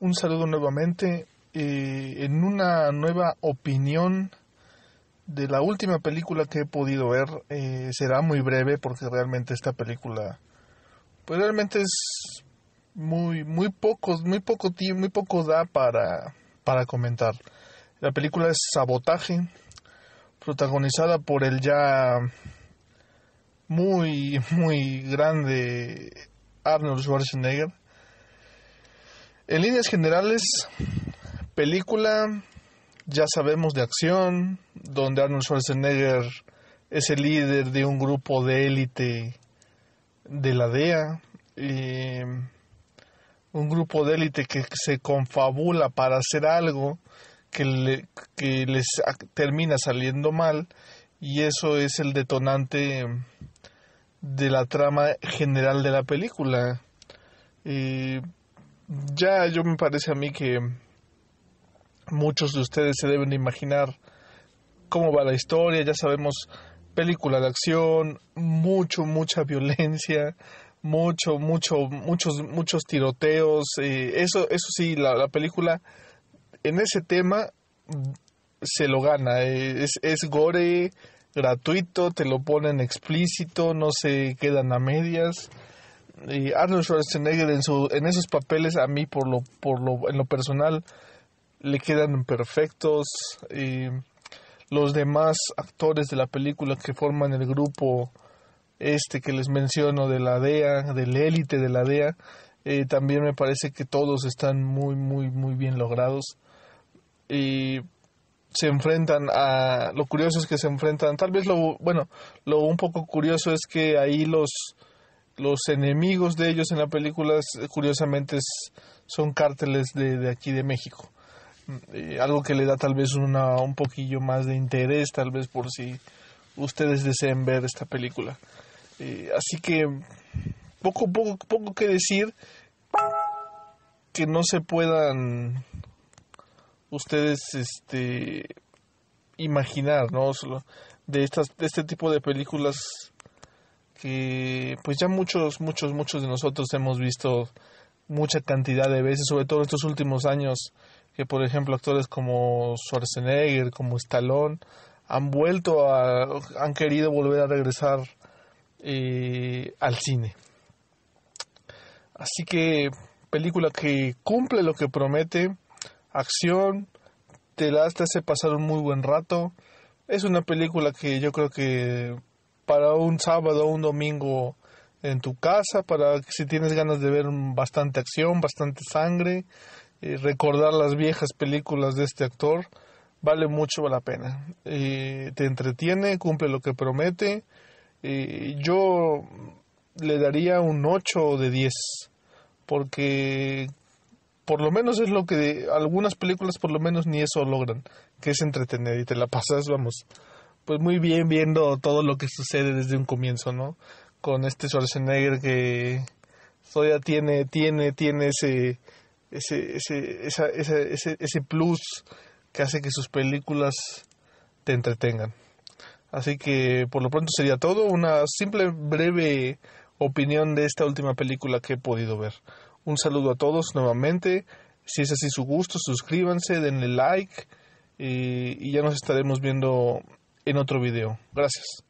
un saludo nuevamente eh, en una nueva opinión de la última película que he podido ver. Eh, será muy breve porque realmente esta película, pues realmente es muy, muy poco, muy poco tiempo, muy poco da para, para comentar. La película es Sabotaje, protagonizada por el ya muy, muy grande Arnold Schwarzenegger en líneas generales, película, ya sabemos de acción, donde Arnold Schwarzenegger es el líder de un grupo de élite de la DEA, un grupo de élite que se confabula para hacer algo que, les termina saliendo mal y eso es el detonante de la trama general de la película ya yo me parece a mí que muchos de ustedes se deben imaginar cómo va la historia, ya sabemos, película de acción, mucho, mucha violencia, mucho, mucho, muchos, muchos tiroteos, eh, eso, eso sí, la, película en ese tema se lo gana, eh, es, es gore gratuito, te lo ponen explícito, no se quedan a medias y Arnold Schwarzenegger en, su, en esos papeles a mí por lo, por en lo personal le quedan perfectos. los demás actores de la película que forman el grupo este que les menciono de la DEA, del élite de la DEA, eh, también me parece que todos están muy, muy, muy bien logrados. Y se enfrentan a... Lo curioso es que se enfrentan, tal vez lo... Bueno, lo un poco curioso es que ahí los los enemigos de ellos en la película, curiosamente, son cárteles de, aquí de México. Mm, eh, algo que le da tal vez una, un poquillo más de interés, tal vez por si ustedes deseen ver esta película. Eh, así que poco, poco, poco que decir que no se puedan ustedes este imaginar, ¿no? De, estas, de este tipo de películas que pues ya muchos, muchos, muchos de nosotros hemos visto mucha cantidad de veces, sobre todo estos últimos años, que por ejemplo actores como Schwarzenegger, como Stallone, han vuelto a, han querido volver a regresar eh, al cine. Así que película que cumple lo que promete, acción, te, la, te hace pasar un muy buen rato. Es una película que yo creo que para un sábado o un domingo en tu casa, para si tienes ganas de ver bastante acción, bastante sangre, y eh, recordar las viejas películas de este actor, vale mucho la pena. Eh, te entretiene, cumple lo que promete. y eh, yo le daría un 8 de 10, porque por lo menos es lo que algunas películas por lo menos ni eso logran, que es entretener y te la pasas, vamos, pues muy bien viendo todo lo que sucede desde un comienzo, ¿no? Con este Schwarzenegger que todavía tiene, tiene, tiene ese, ese, ese, ese, plus que hace que sus películas te entretengan. Así que por lo pronto sería todo, una simple breve opinión de esta última película que he podido ver. Un saludo a todos nuevamente, si es así su gusto, suscríbanse, denle like eh, y ya nos estaremos viendo en otro video. Gracias.